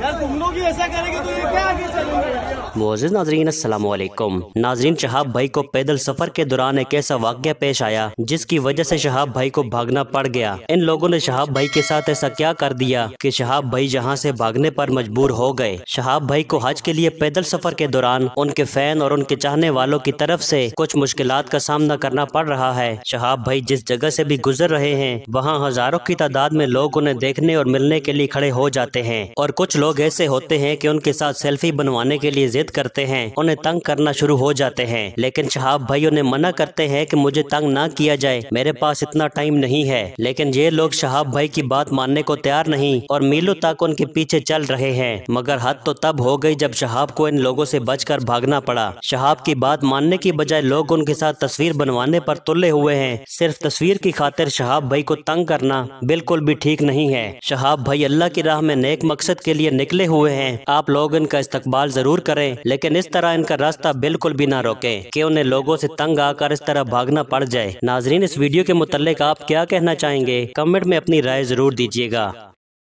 मोजिज तो नाजरीन असलम नाजरीन शहाब भाई को पैदल सफर के दौरान एक ऐसा वाक्य पेश आया जिसकी वजह से शहाब भाई को भागना पड़ गया इन लोगों ने शहाब भाई के साथ ऐसा क्या कर दिया कि शहाब भाई जहां से भागने पर मजबूर हो गए शहाब भाई को हज के लिए पैदल सफर के दौरान उनके फैन और उनके चाहने वालों की तरफ से कुछ मुश्किल का सामना करना पड़ रहा है शहाब भाई जिस जगह से भी गुजर रहे हैं वहाँ हजारों की तादाद में लोग उन्हें देखने और मिलने के लिए खड़े हो जाते हैं और कुछ लोग ऐसे होते हैं कि उनके साथ सेल्फी बनवाने के लिए जिद करते हैं उन्हें तंग करना शुरू हो जाते हैं लेकिन शहाब भाई उन्हें मना करते हैं कि मुझे तंग ना किया जाए मेरे पास इतना टाइम नहीं है लेकिन ये लोग शहाब भाई की बात मानने को तैयार नहीं और मीलों तक उनके पीछे चल रहे हैं मगर हद तो तब हो गई जब शहाब को इन लोगों से बचकर भागना पड़ा शहाब की बात मानने की बजाय लोग उनके साथ तस्वीर बनवाने पर तुले हुए हैं सिर्फ तस्वीर की खातिर शहाब भाई को तंग करना बिल्कुल भी ठीक नहीं है शहाब भाई अल्लाह की राह में नेक मकसद के लिए निकले हुए हैं आप लोग इनका इस्तकबाल जरूर करें लेकिन इस तरह इनका रास्ता बिल्कुल भी ना रोकें कि उन्हें लोगों से तंग आकर इस तरह भागना पड़ जाए नाजरीन इस वीडियो के मुतल आप क्या कहना चाहेंगे कमेंट में अपनी राय जरूर दीजिएगा